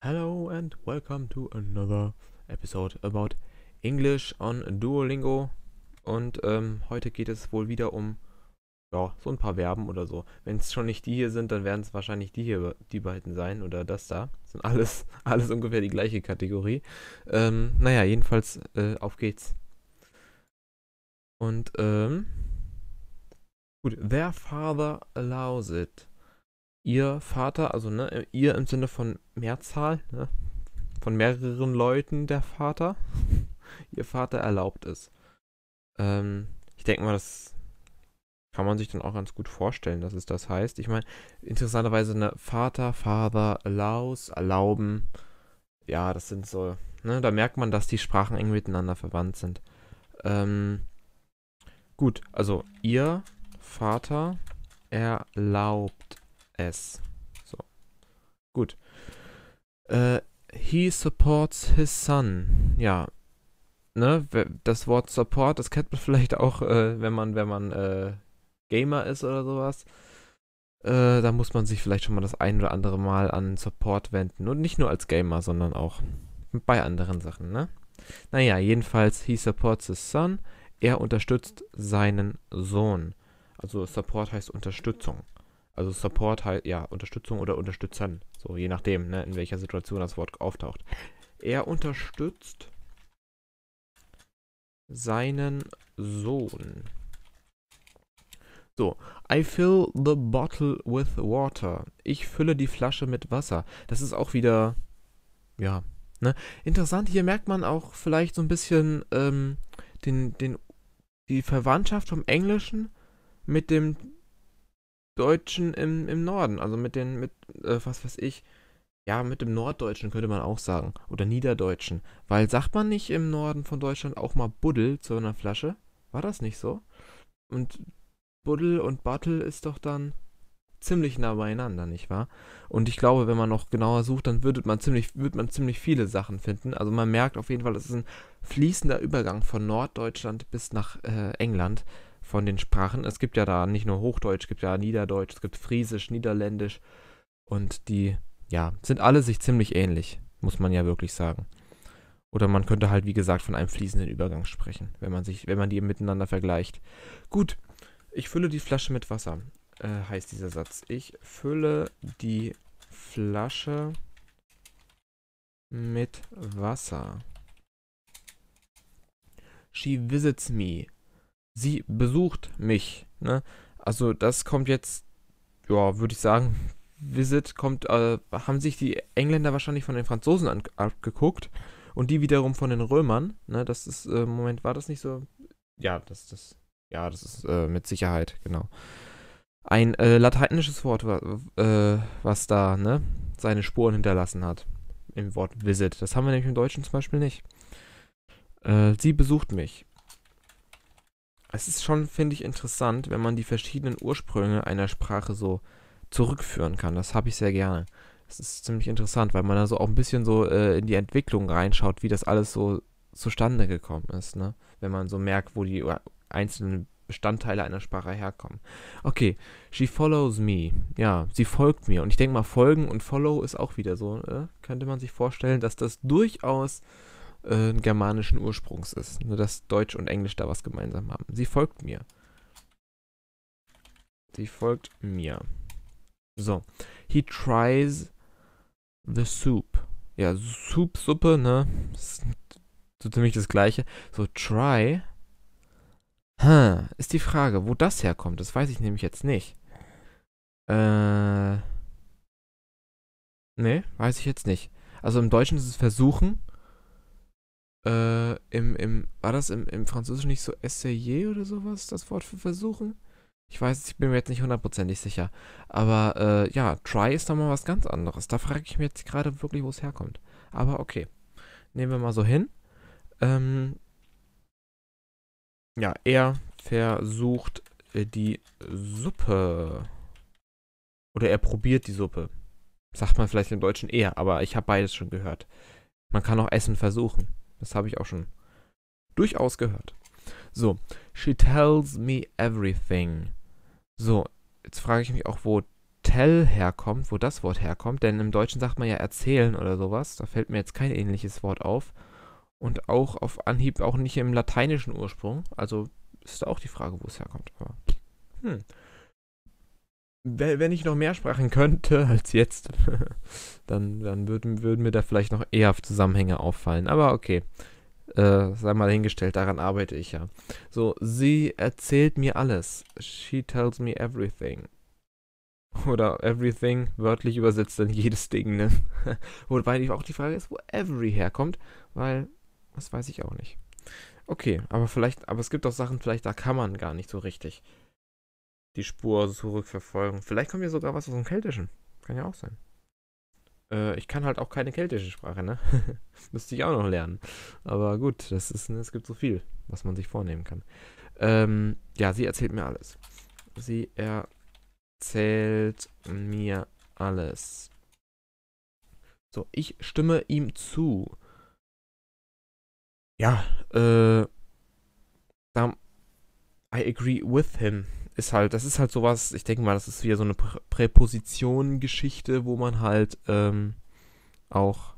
Hello and welcome to another episode about English on Duolingo. Und ähm, heute geht es wohl wieder um ja, so ein paar Verben oder so. Wenn es schon nicht die hier sind, dann werden es wahrscheinlich die hier, die beiden sein oder das da. Das sind alles, alles ungefähr die gleiche Kategorie. Ähm, naja, jedenfalls, äh, auf geht's. Und, ähm, gut, their father allows it ihr Vater, also ne, ihr im Sinne von Mehrzahl, ne, von mehreren Leuten der Vater, ihr Vater erlaubt ist. Ähm, ich denke mal, das kann man sich dann auch ganz gut vorstellen, dass es das heißt. Ich meine, interessanterweise eine Vater, Father, allows, erlauben. Ja, das sind so, ne, da merkt man, dass die Sprachen eng miteinander verwandt sind. Ähm, gut, also ihr Vater erlaubt S. So. Gut. Äh, he supports his son. Ja. Ne? Das Wort Support, das kennt man vielleicht auch, äh, wenn man, wenn man äh, Gamer ist oder sowas. Äh, da muss man sich vielleicht schon mal das ein oder andere Mal an Support wenden. Und nicht nur als Gamer, sondern auch bei anderen Sachen, ne? Naja, jedenfalls, he supports his son. Er unterstützt seinen Sohn. Also Support heißt Unterstützung. Also Support heißt halt, ja Unterstützung oder Unterstützern. So je nachdem, ne, in welcher Situation das Wort auftaucht. Er unterstützt seinen Sohn. So, I fill the bottle with water. Ich fülle die Flasche mit Wasser. Das ist auch wieder, ja, ne? Interessant, hier merkt man auch vielleicht so ein bisschen ähm, den, den, die Verwandtschaft vom Englischen mit dem Deutschen im, im Norden, also mit den, mit, äh, was weiß ich, ja, mit dem Norddeutschen könnte man auch sagen. Oder Niederdeutschen. Weil sagt man nicht im Norden von Deutschland auch mal Buddel zu einer Flasche? War das nicht so? Und Buddel und Battel ist doch dann ziemlich nah beieinander, nicht wahr? Und ich glaube, wenn man noch genauer sucht, dann würde man ziemlich, wird man ziemlich viele Sachen finden. Also man merkt auf jeden Fall, es ist ein fließender Übergang von Norddeutschland bis nach äh, England von den Sprachen. Es gibt ja da nicht nur Hochdeutsch, es gibt ja Niederdeutsch, es gibt Friesisch, Niederländisch und die, ja, sind alle sich ziemlich ähnlich, muss man ja wirklich sagen. Oder man könnte halt, wie gesagt, von einem fließenden Übergang sprechen, wenn man sich, wenn man die miteinander vergleicht. Gut, ich fülle die Flasche mit Wasser, äh, heißt dieser Satz. Ich fülle die Flasche mit Wasser. She visits me sie besucht mich. Ne? Also das kommt jetzt, ja, würde ich sagen, Visit kommt, äh, haben sich die Engländer wahrscheinlich von den Franzosen an, abgeguckt und die wiederum von den Römern. Ne? Das ist, äh, Moment, war das nicht so? Ja, das, das, ja, das ist äh, mit Sicherheit, genau. Ein äh, lateinisches Wort, äh, was da ne, seine Spuren hinterlassen hat. Im Wort Visit. Das haben wir nämlich im Deutschen zum Beispiel nicht. Äh, sie besucht mich. Es ist schon, finde ich, interessant, wenn man die verschiedenen Ursprünge einer Sprache so zurückführen kann. Das habe ich sehr gerne. Das ist ziemlich interessant, weil man da so auch ein bisschen so äh, in die Entwicklung reinschaut, wie das alles so zustande gekommen ist, ne? Wenn man so merkt, wo die einzelnen Bestandteile einer Sprache herkommen. Okay, she follows me. Ja, sie folgt mir. Und ich denke mal, folgen und follow ist auch wieder so. Äh? Könnte man sich vorstellen, dass das durchaus äh, germanischen Ursprungs ist. Nur ne, dass Deutsch und Englisch da was gemeinsam haben. Sie folgt mir. Sie folgt mir. So. He tries the soup. Ja, Soup, Suppe, ne? Ist so ziemlich das gleiche. So, try. Hm, ist die Frage, wo das herkommt. Das weiß ich nämlich jetzt nicht. Äh. Nee, weiß ich jetzt nicht. Also im Deutschen ist es versuchen äh, im, im, war das im, im Französischen nicht so essayer oder sowas, das Wort für versuchen? Ich weiß, ich bin mir jetzt nicht hundertprozentig sicher. Aber äh, ja, try ist nochmal was ganz anderes. Da frage ich mich jetzt gerade wirklich, wo es herkommt. Aber okay. Nehmen wir mal so hin. Ähm, ja, er versucht äh, die Suppe. Oder er probiert die Suppe. Sagt man vielleicht im Deutschen eher, aber ich habe beides schon gehört. Man kann auch Essen versuchen. Das habe ich auch schon durchaus gehört. So, she tells me everything. So, jetzt frage ich mich auch, wo tell herkommt, wo das Wort herkommt, denn im Deutschen sagt man ja erzählen oder sowas. Da fällt mir jetzt kein ähnliches Wort auf. Und auch auf Anhieb auch nicht im lateinischen Ursprung. Also ist da auch die Frage, wo es herkommt. Aber, hm wenn ich noch mehr Sprachen könnte als jetzt, dann, dann würden, würden mir da vielleicht noch eher auf Zusammenhänge auffallen. Aber okay, äh, sei mal hingestellt, daran arbeite ich ja. So, sie erzählt mir alles. She tells me everything. Oder everything, wörtlich übersetzt dann jedes Ding, ne? Wobei auch die Frage ist, wo every herkommt, weil das weiß ich auch nicht. Okay, aber vielleicht, aber es gibt auch Sachen, vielleicht da kann man gar nicht so richtig die Spur zurückverfolgen. Vielleicht kommt ja sogar was aus dem Keltischen. Kann ja auch sein. Äh, ich kann halt auch keine keltische Sprache, ne? Müsste ich auch noch lernen. Aber gut, das ist, ne, es gibt so viel, was man sich vornehmen kann. Ähm, ja, sie erzählt mir alles. Sie erzählt mir alles. So, ich stimme ihm zu. Ja, äh, I agree with him ist halt, das ist halt sowas, ich denke mal, das ist wieder so eine Präposition-Geschichte, wo man halt ähm, auch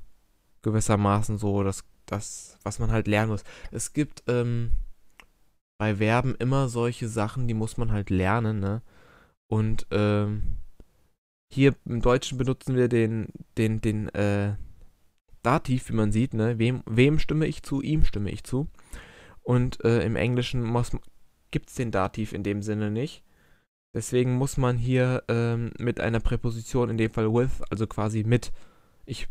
gewissermaßen so das, das, was man halt lernen muss. Es gibt ähm, bei Verben immer solche Sachen, die muss man halt lernen, ne? Und ähm, hier im Deutschen benutzen wir den, den, den, äh, Dativ, wie man sieht, ne? Wem, wem stimme ich zu, ihm stimme ich zu. Und äh, im Englischen muss, man gibt es den Dativ in dem Sinne nicht. Deswegen muss man hier ähm, mit einer Präposition, in dem Fall with, also quasi mit, ich,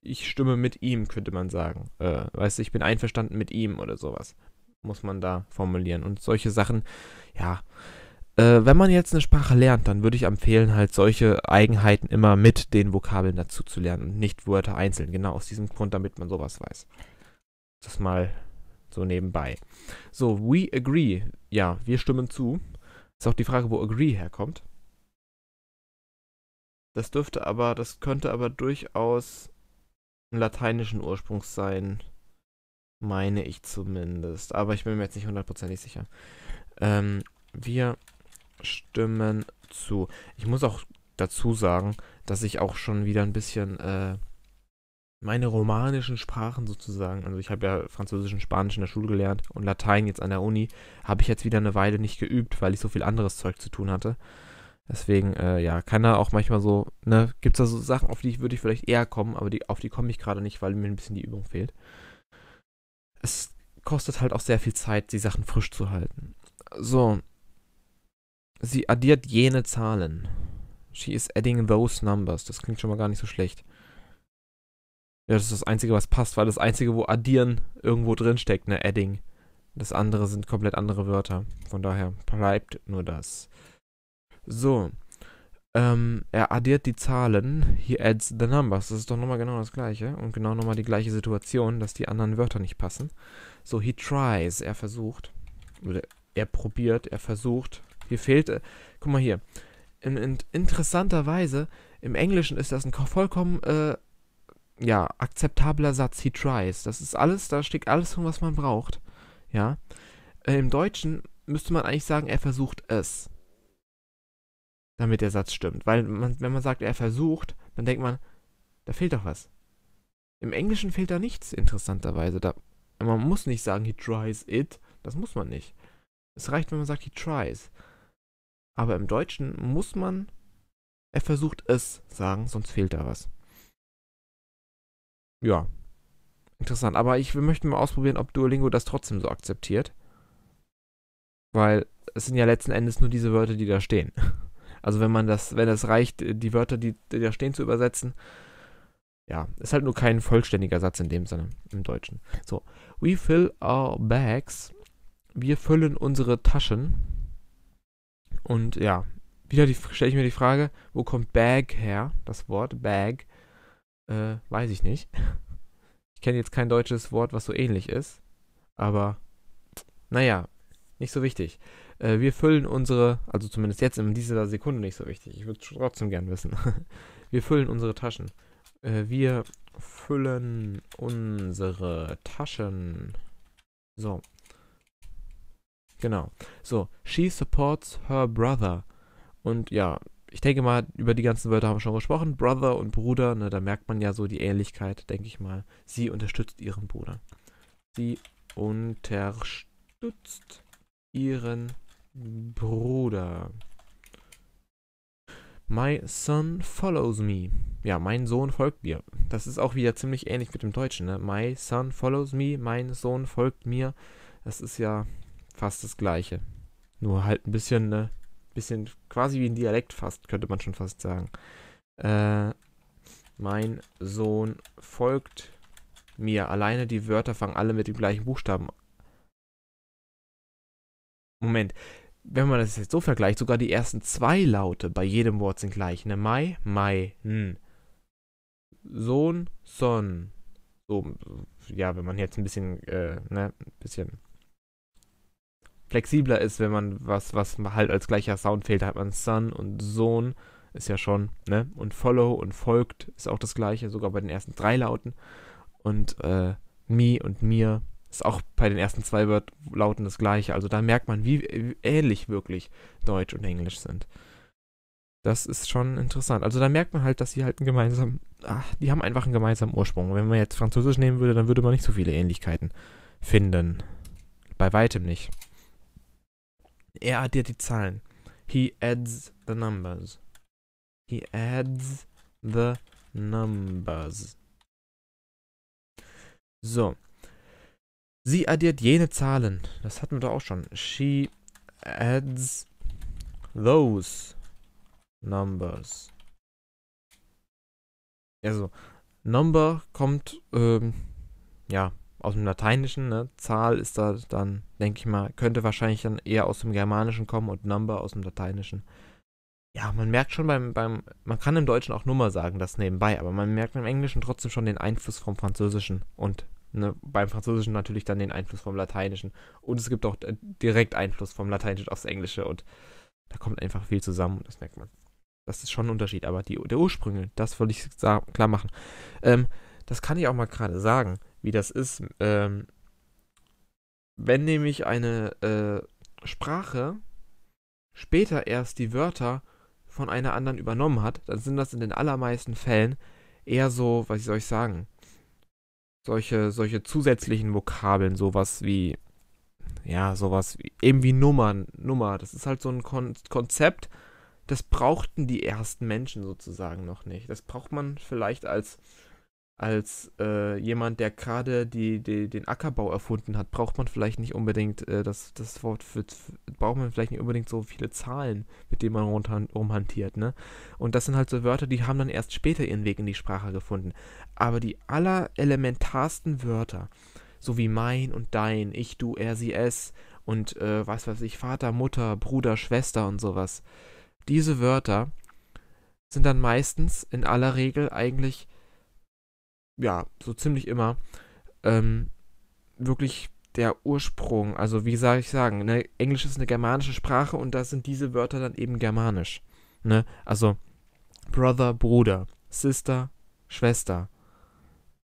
ich stimme mit ihm, könnte man sagen. Äh, weißt du, ich bin einverstanden mit ihm oder sowas. Muss man da formulieren. Und solche Sachen, ja. Äh, wenn man jetzt eine Sprache lernt, dann würde ich empfehlen, halt solche Eigenheiten immer mit den Vokabeln dazu zu lernen und nicht Wörter einzeln. Genau aus diesem Grund, damit man sowas weiß. Das mal so nebenbei. So, we agree. Ja, wir stimmen zu. Ist auch die Frage, wo agree herkommt. Das dürfte aber, das könnte aber durchaus einen lateinischen Ursprung sein. Meine ich zumindest. Aber ich bin mir jetzt nicht hundertprozentig sicher. Ähm, wir stimmen zu. Ich muss auch dazu sagen, dass ich auch schon wieder ein bisschen äh, meine romanischen Sprachen sozusagen, also ich habe ja Französisch und Spanisch in der Schule gelernt und Latein jetzt an der Uni, habe ich jetzt wieder eine Weile nicht geübt, weil ich so viel anderes Zeug zu tun hatte. Deswegen, äh, ja, kann da auch manchmal so, ne, gibt es da so Sachen, auf die würde ich vielleicht eher kommen, aber die, auf die komme ich gerade nicht, weil mir ein bisschen die Übung fehlt. Es kostet halt auch sehr viel Zeit, die Sachen frisch zu halten. So. Sie addiert jene Zahlen. She is adding those numbers. Das klingt schon mal gar nicht so schlecht. Ja, das ist das Einzige, was passt, weil das Einzige, wo addieren irgendwo drin steckt, ne, adding. Das andere sind komplett andere Wörter. Von daher bleibt nur das. So. Ähm, er addiert die Zahlen. He adds the numbers. Das ist doch nochmal genau das gleiche. Und genau nochmal die gleiche Situation, dass die anderen Wörter nicht passen. So, he tries. Er versucht. Oder er probiert, er versucht. Hier fehlt. Äh, guck mal hier. In, in, interessanterweise, im Englischen ist das ein vollkommen äh, ja, akzeptabler Satz, he tries. Das ist alles, da steckt alles drin, was man braucht. Ja. Äh, Im Deutschen müsste man eigentlich sagen, er versucht es. Damit der Satz stimmt. Weil man, wenn man sagt, er versucht, dann denkt man, da fehlt doch was. Im Englischen fehlt da nichts, interessanterweise. Da, man muss nicht sagen, he tries it. Das muss man nicht. Es reicht, wenn man sagt, he tries. Aber im Deutschen muss man, er versucht es sagen, sonst fehlt da was ja, interessant. Aber ich möchte mal ausprobieren, ob Duolingo das trotzdem so akzeptiert. Weil es sind ja letzten Endes nur diese Wörter, die da stehen. Also wenn man das, wenn das reicht, die Wörter, die, die da stehen, zu übersetzen. Ja, ist halt nur kein vollständiger Satz in dem Sinne, im Deutschen. So, we fill our bags. Wir füllen unsere Taschen. Und ja, wieder stelle ich mir die Frage, wo kommt Bag her? Das Wort Bag. Äh, weiß ich nicht. Ich kenne jetzt kein deutsches Wort, was so ähnlich ist. Aber naja, nicht so wichtig. Äh, wir füllen unsere, also zumindest jetzt in dieser Sekunde nicht so wichtig. Ich würde es trotzdem gern wissen. Wir füllen unsere Taschen. Äh, wir füllen unsere Taschen. So. Genau. So, she supports her brother. Und ja, ich denke mal, über die ganzen Wörter haben wir schon gesprochen. Brother und Bruder, ne, da merkt man ja so die Ähnlichkeit, denke ich mal. Sie unterstützt ihren Bruder. Sie unterstützt ihren Bruder. My son follows me. Ja, mein Sohn folgt mir. Das ist auch wieder ziemlich ähnlich mit dem Deutschen. Ne? My son follows me, mein Sohn folgt mir. Das ist ja fast das Gleiche. Nur halt ein bisschen ne, bisschen quasi wie ein Dialekt fast, könnte man schon fast sagen. Äh, mein Sohn folgt mir. Alleine die Wörter fangen alle mit dem gleichen Buchstaben an. Moment. Wenn man das jetzt so vergleicht, sogar die ersten zwei Laute bei jedem Wort sind gleich. Ne? Mai, Mai, n. Sohn, Son. So, ja, wenn man jetzt ein bisschen, äh, ne, ein bisschen flexibler ist, wenn man was, was halt als gleicher Sound fehlt, hat man Son und Sohn, ist ja schon, ne? Und Follow und Folgt ist auch das gleiche, sogar bei den ersten drei Lauten. Und äh, Me und Mir ist auch bei den ersten zwei Lauten das gleiche. Also da merkt man, wie ähnlich wirklich Deutsch und Englisch sind. Das ist schon interessant. Also da merkt man halt, dass sie halt einen gemeinsamen, ach, die haben einfach einen gemeinsamen Ursprung. Wenn man jetzt Französisch nehmen würde, dann würde man nicht so viele Ähnlichkeiten finden. Bei weitem nicht. Er addiert die Zahlen. He adds the numbers. He adds the numbers. So. Sie addiert jene Zahlen. Das hatten wir doch auch schon. She adds those numbers. Also, Number kommt, ähm, ja, aus dem Lateinischen, ne? Zahl ist da dann, denke ich mal, könnte wahrscheinlich dann eher aus dem Germanischen kommen und Number aus dem Lateinischen. Ja, man merkt schon beim, beim, man kann im Deutschen auch Nummer sagen, das nebenbei, aber man merkt im Englischen trotzdem schon den Einfluss vom Französischen und ne, beim Französischen natürlich dann den Einfluss vom Lateinischen. Und es gibt auch direkt Einfluss vom Lateinischen aufs Englische und da kommt einfach viel zusammen und das merkt man. Das ist schon ein Unterschied, aber die, der Ursprünge, das wollte ich klar machen. Ähm, das kann ich auch mal gerade sagen wie das ist. Ähm, wenn nämlich eine äh, Sprache später erst die Wörter von einer anderen übernommen hat, dann sind das in den allermeisten Fällen eher so, was soll ich sagen, solche, solche zusätzlichen Vokabeln, sowas wie, ja, sowas wie, eben wie Nummern, Nummer. Das ist halt so ein Kon Konzept, das brauchten die ersten Menschen sozusagen noch nicht. Das braucht man vielleicht als als äh, jemand, der gerade die, die, den Ackerbau erfunden hat, braucht man vielleicht nicht unbedingt äh, das, das Wort für, braucht man vielleicht nicht unbedingt so viele Zahlen, mit denen man rumhantiert, ne? Und das sind halt so Wörter, die haben dann erst später ihren Weg in die Sprache gefunden. Aber die allerelementarsten Wörter, so wie mein und dein, ich, du, er, sie, es und äh, was weiß ich, Vater, Mutter, Bruder, Schwester und sowas, diese Wörter sind dann meistens in aller Regel eigentlich ja, so ziemlich immer ähm, wirklich der Ursprung. Also wie soll ich sagen, ne? Englisch ist eine germanische Sprache und da sind diese Wörter dann eben germanisch. Ne? Also Brother, Bruder, Sister, Schwester,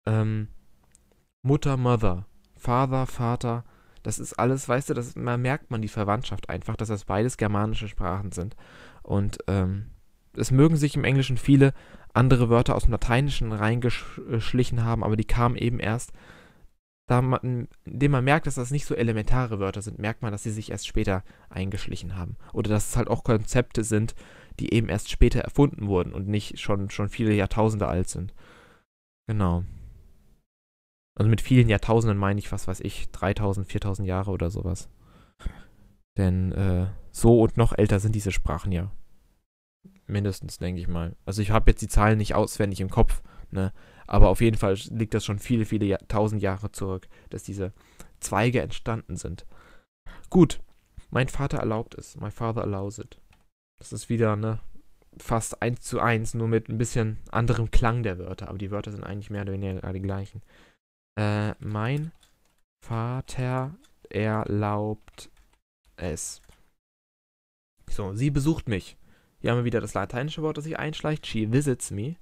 ähm, Mutter, Mother, Father, Vater. Das ist alles, weißt du, das, man merkt man die Verwandtschaft einfach, dass das beides germanische Sprachen sind. Und ähm, es mögen sich im Englischen viele, andere Wörter aus dem Lateinischen reingeschlichen haben, aber die kamen eben erst, da man, indem man merkt, dass das nicht so elementare Wörter sind, merkt man, dass sie sich erst später eingeschlichen haben. Oder dass es halt auch Konzepte sind, die eben erst später erfunden wurden und nicht schon, schon viele Jahrtausende alt sind. Genau. Also mit vielen Jahrtausenden meine ich, was weiß ich, 3000, 4000 Jahre oder sowas. Denn äh, so und noch älter sind diese Sprachen ja. Mindestens, denke ich mal. Also ich habe jetzt die Zahlen nicht auswendig im Kopf, ne? Aber auf jeden Fall liegt das schon viele, viele Jahr, tausend Jahre zurück, dass diese Zweige entstanden sind. Gut, mein Vater erlaubt es. My father allows it. Das ist wieder, ne, fast eins zu eins, nur mit ein bisschen anderem Klang der Wörter. Aber die Wörter sind eigentlich mehr oder weniger die gleichen. Äh, mein Vater erlaubt es. So, sie besucht mich. Hier haben wir wieder das lateinische Wort, das sich einschleicht. She visits me.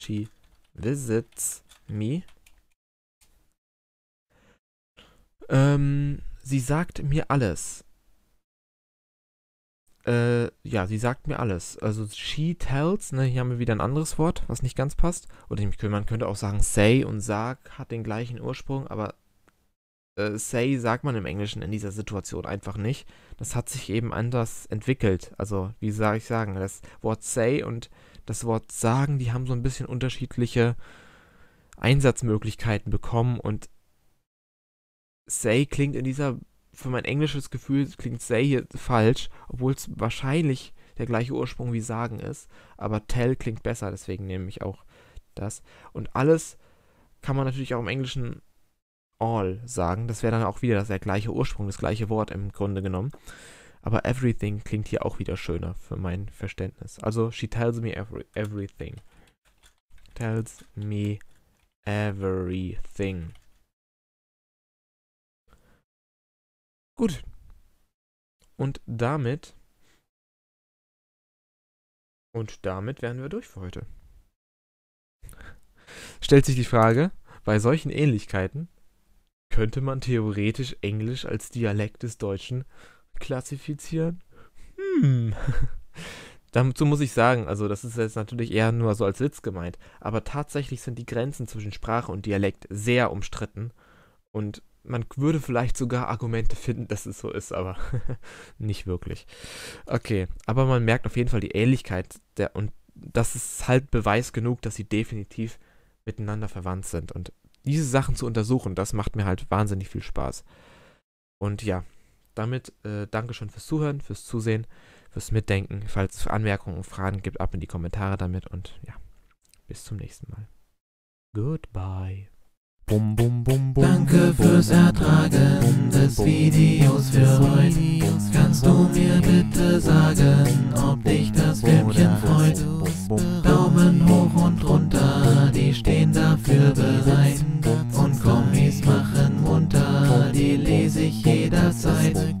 She visits me. Ähm, sie sagt mir alles. Äh, ja, sie sagt mir alles. Also she tells, ne, hier haben wir wieder ein anderes Wort, was nicht ganz passt. Oder man könnte auch sagen say und sag hat den gleichen Ursprung, aber äh, say sagt man im Englischen in dieser Situation einfach nicht. Das hat sich eben anders entwickelt. Also, wie soll ich sagen, das Wort say und das Wort sagen, die haben so ein bisschen unterschiedliche Einsatzmöglichkeiten bekommen und say klingt in dieser, für mein englisches Gefühl, klingt say hier falsch, obwohl es wahrscheinlich der gleiche Ursprung wie sagen ist, aber tell klingt besser, deswegen nehme ich auch das. Und alles kann man natürlich auch im Englischen all sagen. Das wäre dann auch wieder der gleiche Ursprung, das gleiche Wort im Grunde genommen. Aber everything klingt hier auch wieder schöner für mein Verständnis. Also, she tells me every, everything. Tells me everything. Gut. Und damit. Und damit wären wir durch für heute. Stellt sich die Frage, bei solchen Ähnlichkeiten, könnte man theoretisch Englisch als Dialekt des Deutschen klassifizieren? Hm. Dazu muss ich sagen, also das ist jetzt natürlich eher nur so als Witz gemeint, aber tatsächlich sind die Grenzen zwischen Sprache und Dialekt sehr umstritten und man würde vielleicht sogar Argumente finden, dass es so ist, aber nicht wirklich. Okay, aber man merkt auf jeden Fall die Ähnlichkeit der, und das ist halt Beweis genug, dass sie definitiv miteinander verwandt sind und diese Sachen zu untersuchen, das macht mir halt wahnsinnig viel Spaß. Und ja, damit äh, danke schon fürs Zuhören, fürs Zusehen, fürs Mitdenken. Falls es Anmerkungen und Fragen gibt, ab in die Kommentare damit und ja, bis zum nächsten Mal. Goodbye. Bum, bum, bum, Danke fürs Ertragen des Videos für heute. Kannst du mir bitte sagen, ob dich das Filmchen freut? Daumen hoch und runter, die stehen dafür bereit. Und Kommis machen munter, die lese ich jederzeit.